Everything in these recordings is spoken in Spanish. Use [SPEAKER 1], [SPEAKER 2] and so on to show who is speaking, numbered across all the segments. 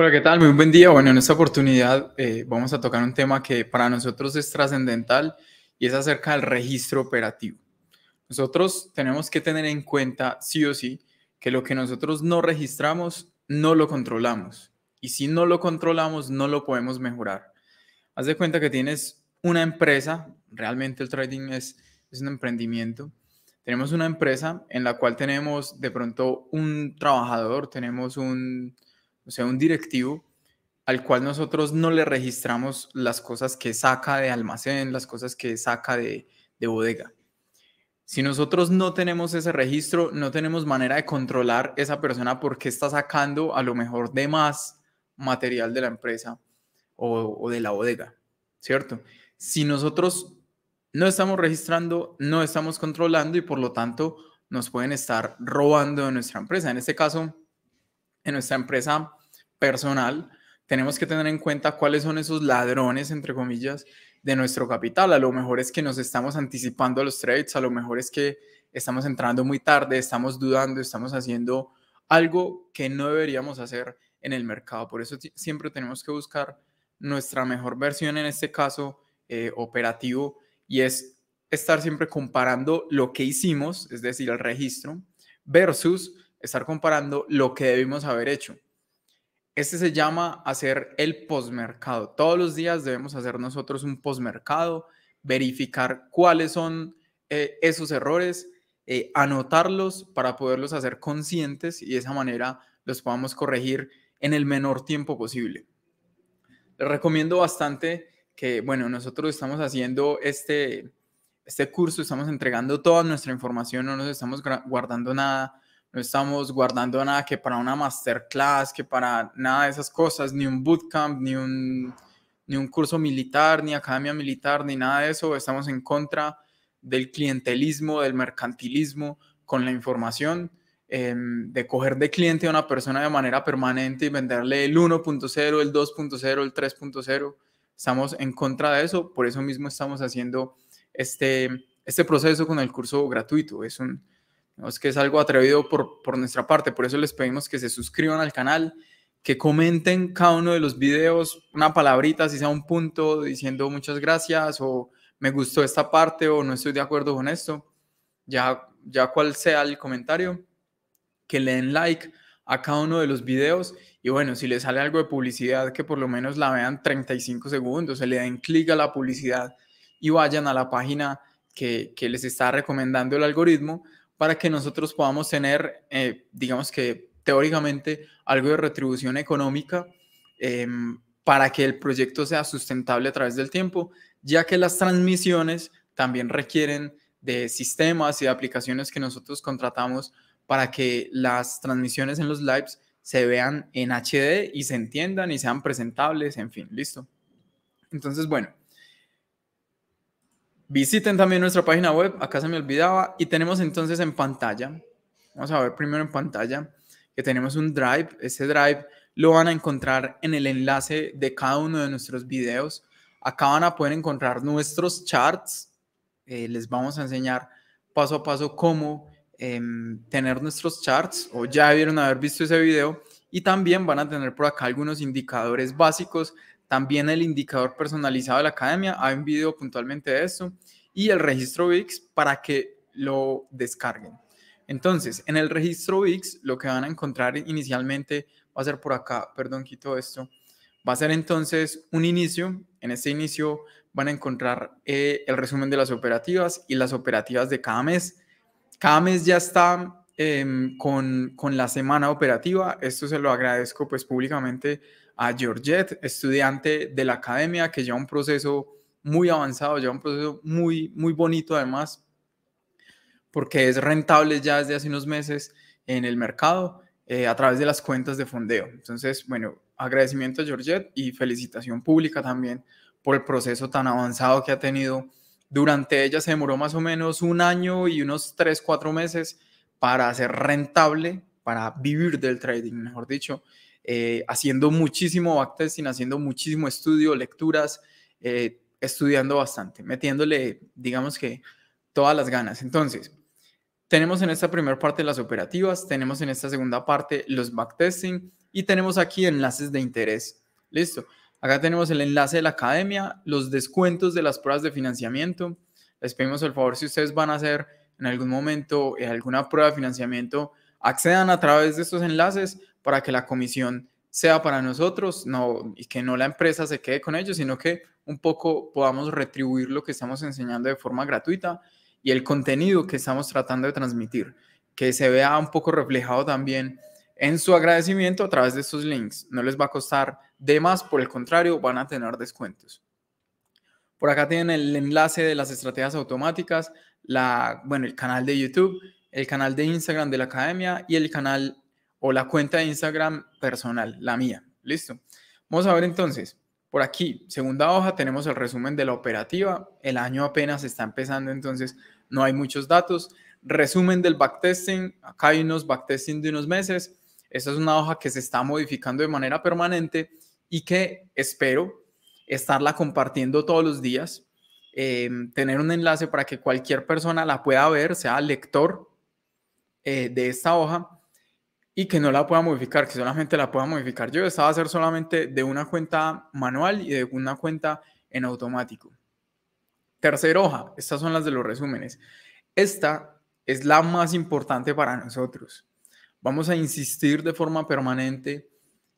[SPEAKER 1] Hola, ¿qué tal? Muy buen día. Bueno, en esta oportunidad eh, vamos a tocar un tema que para nosotros es trascendental y es acerca del registro operativo. Nosotros tenemos que tener en cuenta, sí o sí, que lo que nosotros no registramos, no lo controlamos. Y si no lo controlamos, no lo podemos mejorar. Haz de cuenta que tienes una empresa, realmente el trading es, es un emprendimiento. Tenemos una empresa en la cual tenemos de pronto un trabajador, tenemos un o sea, un directivo al cual nosotros no le registramos las cosas que saca de almacén, las cosas que saca de, bodega. Si nosotros no tenemos ese registro, no tenemos manera de controlar esa persona porque está sacando a lo mejor de más material de la empresa o, o de la bodega, ¿cierto? Si nosotros no estamos registrando, no estamos controlando y por lo tanto nos pueden estar robando de nuestra empresa. En este caso, en nuestra empresa personal, tenemos que tener en cuenta cuáles son esos ladrones, entre comillas, de nuestro capital. A lo mejor es que nos estamos anticipando a los trades, a lo mejor es que estamos entrando muy tarde, estamos dudando, estamos haciendo algo que no deberíamos hacer en el mercado. Por eso siempre tenemos que buscar nuestra mejor versión, en este caso eh, operativo, y es estar siempre comparando lo que hicimos, es decir, el registro, versus estar comparando lo que debimos haber hecho. Este se llama hacer el postmercado. Todos los días debemos hacer nosotros un postmercado, verificar cuáles son eh, esos errores, eh, anotarlos para poderlos hacer conscientes y de esa manera los podamos corregir en el menor tiempo posible. Les recomiendo bastante que, bueno, nosotros estamos haciendo este, este curso, estamos entregando toda nuestra información, no nos estamos guardando nada no estamos guardando nada que para una masterclass, que para nada de esas cosas, ni un bootcamp, ni un, ni un curso militar, ni academia militar, ni nada de eso. Estamos en contra del clientelismo, del mercantilismo con la información, em, de coger de cliente a una persona de manera permanente y venderle el 1.0, el 2.0, el 3.0. Estamos en contra de eso, por eso mismo estamos haciendo este, este proceso con el curso gratuito. Es un, es que es algo atrevido por, nuestra parte, por eso les pedimos que se suscriban al canal, que comenten cada uno de los videos, una palabrita, si sea un punto, diciendo muchas gracias o me gustó esta parte o no estoy de acuerdo con esto, ya, ya cual sea el comentario, que le den like a cada uno de los videos y bueno, si le sale algo de publicidad, que por lo menos la vean 35 segundos, se le den clic a la publicidad y vayan a la página que les está recomendando el algoritmo para que nosotros podamos tener, eh, digamos que teóricamente, algo de retribución económica em, para que el proyecto sea sustentable a través del tiempo, ya que las transmisiones también requieren de sistemas y de aplicaciones que nosotros contratamos para que las transmisiones en los lives se vean en HD y se entiendan y sean presentables, en fin, listo. Entonces, bueno, Visiten también nuestra página web, acá se me olvidaba, y tenemos entonces en pantalla, vamos a ver primero en pantalla, que tenemos un drive, ese drive lo van a encontrar en el enlace de cada uno de nuestros videos, acá van a poder encontrar nuestros charts, eh, les vamos a enseñar paso a paso cómo em, tener nuestros charts, o ya debieron haber visto ese video, y también van a tener por acá algunos indicadores básicos también el indicador personalizado de la academia, hay un puntualmente de esto, y el registro VIX para que lo descarguen. Entonces, en el registro VIX lo que van a encontrar inicialmente va a ser por acá, perdón, quito esto, va a ser entonces un inicio. En este inicio van a encontrar eh, el resumen de las operativas y las operativas de cada mes. Cada mes ya está em, con, con, la semana operativa. Esto se lo agradezco pues públicamente a Georgette, estudiante de la academia que lleva un proceso muy avanzado, lleva un proceso muy, muy bonito además, porque es rentable ya desde hace unos meses en el mercado eh, a través de las cuentas de fondeo. Entonces, bueno, agradecimiento a Georgette y felicitación pública también por el proceso tan avanzado que ha tenido. Durante ella se demoró más o menos un año y unos tres, cuatro meses para ser rentable, para vivir del trading, mejor dicho, eh, haciendo muchísimo backtesting, haciendo muchísimo estudio, lecturas, eh, estudiando bastante, metiéndole, digamos que, todas las ganas. Entonces, tenemos en esta primera parte las operativas, tenemos en esta segunda parte los backtesting y tenemos aquí enlaces de interés. Listo. Acá tenemos el enlace de la academia, los descuentos de las pruebas de financiamiento. Les pedimos el favor si ustedes van a hacer en algún momento eh, alguna prueba de financiamiento, accedan a través de estos enlaces para que la comisión sea para nosotros no, y que no la empresa se quede con ellos, sino que un poco podamos retribuir lo que estamos enseñando de forma gratuita y el contenido que estamos tratando de transmitir, que se vea un poco reflejado también en su agradecimiento a través de estos links. No les va a costar de más, por el contrario, van a tener descuentos. Por acá tienen el enlace de las estrategias automáticas, la, bueno, el canal de YouTube, el canal de Instagram de la academia y el canal o la cuenta de Instagram personal, la mía. Listo. Vamos a ver entonces. Por aquí, segunda hoja, tenemos el resumen de la operativa. El año apenas está empezando, entonces no hay muchos datos. Resumen del backtesting. Acá hay unos backtesting de unos meses. Esta es una hoja que se está modificando de manera permanente y que espero estarla compartiendo todos los días. Em, tener un enlace para que cualquier persona la pueda ver, sea lector eh, de esta hoja y que no la pueda modificar, que solamente la pueda modificar yo. Estaba a ser solamente de una cuenta manual y de una cuenta en automático. Tercera hoja, estas son las de los resúmenes. Esta es la más importante para nosotros. Vamos a insistir de forma permanente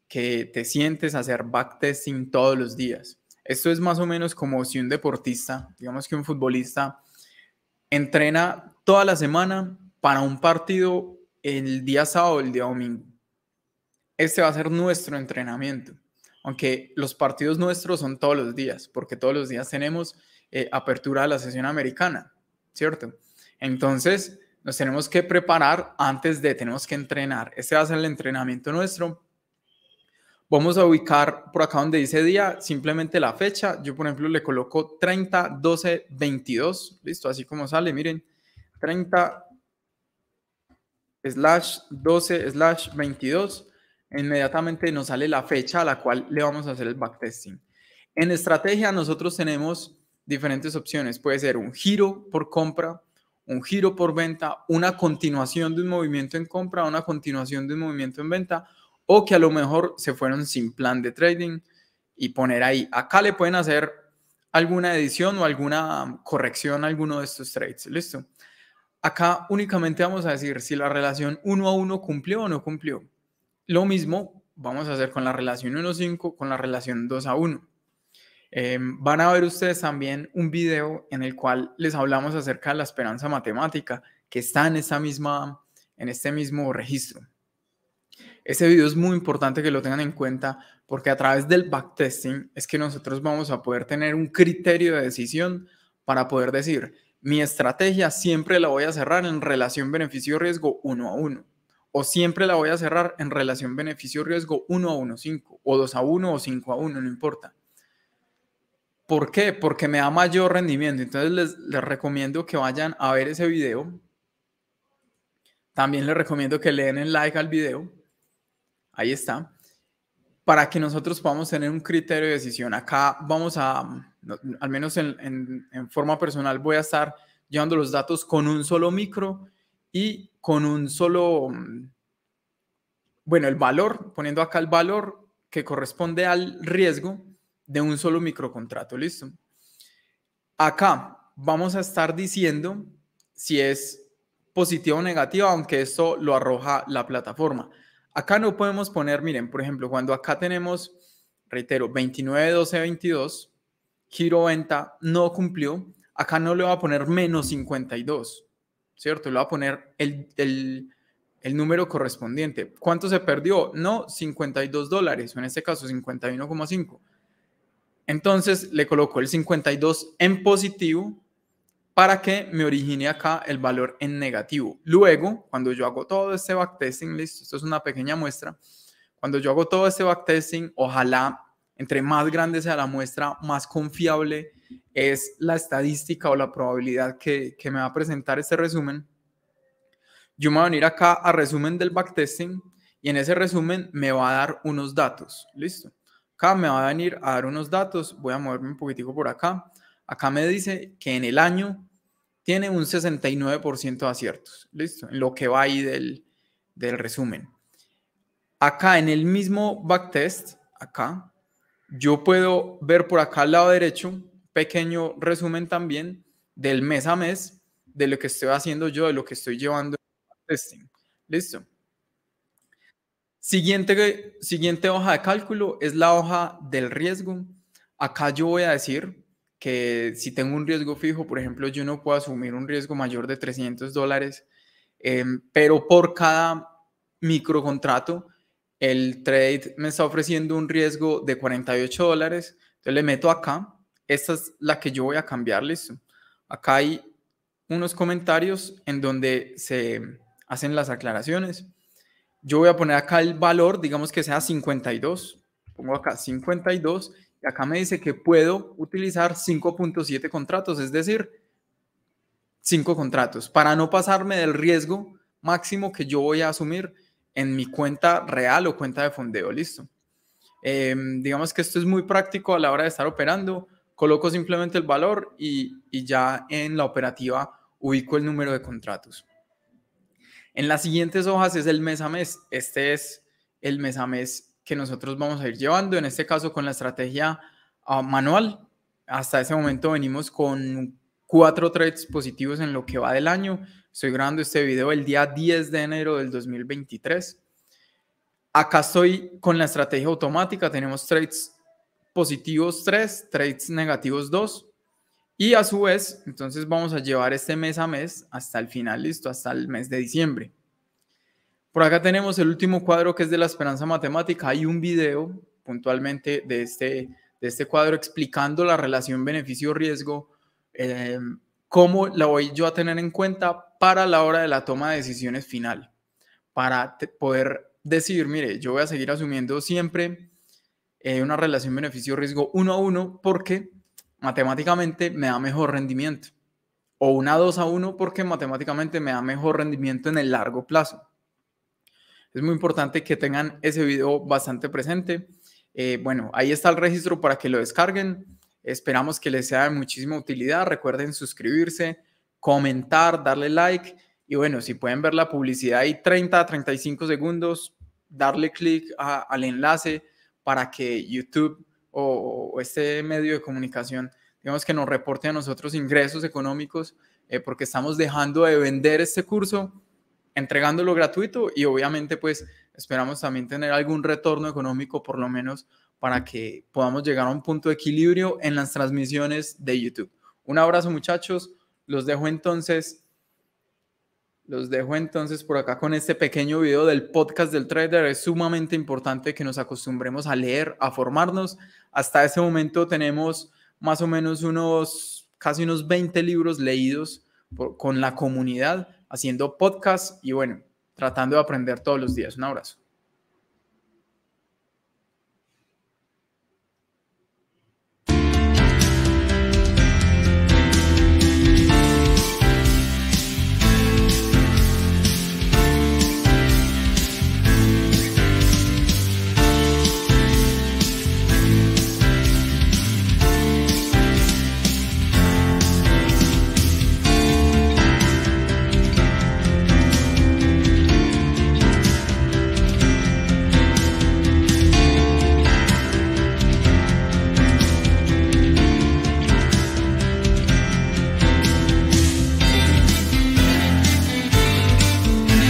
[SPEAKER 1] que te sientes a hacer backtesting todos los días. Esto es más o menos como si un deportista, digamos que un futbolista, entrena toda la semana para un partido el día sábado el día domingo. Este va a ser nuestro entrenamiento, aunque los partidos nuestros son todos los días, porque todos los días tenemos eh, apertura de la sesión americana, ¿cierto? Entonces, nos tenemos que preparar antes de, tenemos que entrenar. Este va a ser el entrenamiento nuestro. Vamos a ubicar por acá donde dice día, simplemente la fecha. Yo, por ejemplo, le coloco 30, 12, 22. Listo, así como sale, miren. 30, slash 12 slash 22, inmediatamente nos sale la fecha a la cual le vamos a hacer el backtesting. En estrategia nosotros tenemos diferentes opciones. Puede ser un giro por compra, un giro por venta, una continuación de un movimiento en compra, una continuación de un movimiento en venta, o que a lo mejor se fueron sin plan de trading y poner ahí. Acá le pueden hacer alguna edición o alguna corrección a alguno de estos trades. ¿Listo? Acá únicamente vamos a decir si la relación 1 a 1 cumplió o no cumplió. Lo mismo vamos a hacer con la relación 1 a 5, con la relación 2 a 1. Em, van a ver ustedes también un video en el cual les hablamos acerca de la esperanza matemática que está en, esta misma, en este mismo registro. Este video es muy importante que lo tengan en cuenta porque a través del backtesting es que nosotros vamos a poder tener un criterio de decisión para poder decir mi estrategia siempre la voy a cerrar en relación beneficio-riesgo 1 a 1. O siempre la voy a cerrar en relación beneficio-riesgo 1 a 1, 5, o 2 a 1, o 5 a 1, no importa. ¿Por qué? Porque me da mayor rendimiento. Entonces les, les recomiendo que vayan a ver ese video. También les recomiendo que le den el like al video. Ahí está. Para que nosotros podamos tener un criterio de decisión. Acá vamos a al menos en, forma personal, voy a estar llevando los datos con un solo micro y con un solo, mm, bueno, el valor, poniendo acá el valor que corresponde al riesgo de un solo microcontrato, ¿listo? Acá vamos a estar diciendo si es positivo o negativo aunque esto lo arroja la plataforma. Acá no podemos poner, miren, por ejemplo, cuando acá tenemos, reitero, 29, 12, 22, giro venta no cumplió, acá no le voy a poner menos 52, ¿cierto? Le voy a poner el, número correspondiente. ¿Cuánto se perdió? No, 52 dólares, en este caso 51,5. Entonces le coloco el 52 en positivo para que me origine acá el valor en negativo. Luego, cuando yo hago todo este backtesting, listo, esto es una pequeña muestra, cuando yo hago todo este backtesting, ojalá entre más grande sea la muestra, más confiable es la estadística o la probabilidad que, me va a presentar este resumen. Yo me voy a venir acá a resumen del backtesting y en ese resumen me va a dar unos datos. Listo. Acá me va a venir a dar unos datos. Voy a moverme un poquitico por acá. Acá me dice que en el año tiene un 69% de aciertos. Listo. En lo que va ahí del, del resumen. Acá en el mismo backtest, acá, yo puedo ver por acá al lado derecho, pequeño resumen también del mes a mes de lo que estoy haciendo yo, de lo que estoy llevando testing. Listo. Siguiente, siguiente hoja de cálculo es la hoja del riesgo. Acá yo voy a decir que si tengo un riesgo fijo, por ejemplo, yo no puedo asumir un riesgo mayor de 300 dólares, em, pero por cada microcontrato el trade me está ofreciendo un riesgo de 48 dólares, entonces le meto acá, esta es la que yo voy a cambiar, listo. Acá hay unos comentarios en donde se hacen las aclaraciones. Yo voy a poner acá el valor, digamos que sea 52, pongo acá 52 y acá me dice que puedo utilizar 5.7 contratos, es decir, 5 contratos, para no pasarme del riesgo máximo que yo voy a asumir en mi cuenta real o cuenta de fondeo, listo. Em, digamos que esto es muy práctico a la hora de estar operando, coloco simplemente el valor y, ya en la operativa ubico el número de contratos. En las siguientes hojas es el mes a mes, este es el mes a mes que nosotros vamos a ir llevando, en este caso con la estrategia ah, manual. Hasta ese momento venimos con cuatro trades positivos en lo que va del año. Estoy grabando este video el día 10 de enero del 2023. Acá estoy con la estrategia automática. Tenemos trades positivos 3, trades negativos 2. Y a su vez, entonces vamos a llevar este mes a mes hasta el final, listo, hasta el mes de diciembre. Por acá tenemos el último cuadro que es de la esperanza matemática. Hay un video puntualmente de este, de este cuadro explicando la relación beneficio-riesgo eh, cómo la voy yo a tener en cuenta para la hora de la toma de decisiones final, para poder decidir, mire, yo voy a seguir asumiendo siempre eh, una relación beneficio-riesgo uno a uno porque matemáticamente me da mejor rendimiento, o una 2 a 1 porque matemáticamente me da mejor rendimiento en el largo plazo. Es muy importante que tengan ese video bastante presente. Eh, bueno, ahí está el registro para que lo descarguen. Esperamos que les sea de muchísima utilidad. Recuerden suscribirse, comentar, darle like. Y bueno, si pueden ver la publicidad ahí 30 a 35 segundos, darle click al enlace para que YouTube o, este medio de comunicación, digamos que nos reporte a nosotros ingresos económicos, eh, porque estamos dejando de vender este curso, entregándolo gratuito y obviamente pues esperamos también tener algún retorno económico, por lo menos para que podamos llegar a un punto de equilibrio en las transmisiones de YouTube. Un abrazo muchachos, los dejo entonces, los dejo entonces por acá con este pequeño video del podcast del trader. Es sumamente importante que nos acostumbremos a leer, a formarnos. Hasta ese momento tenemos más o menos unos, casi unos 20 libros leídos con la comunidad haciendo podcast y bueno, tratando de aprender todos los días. Un abrazo.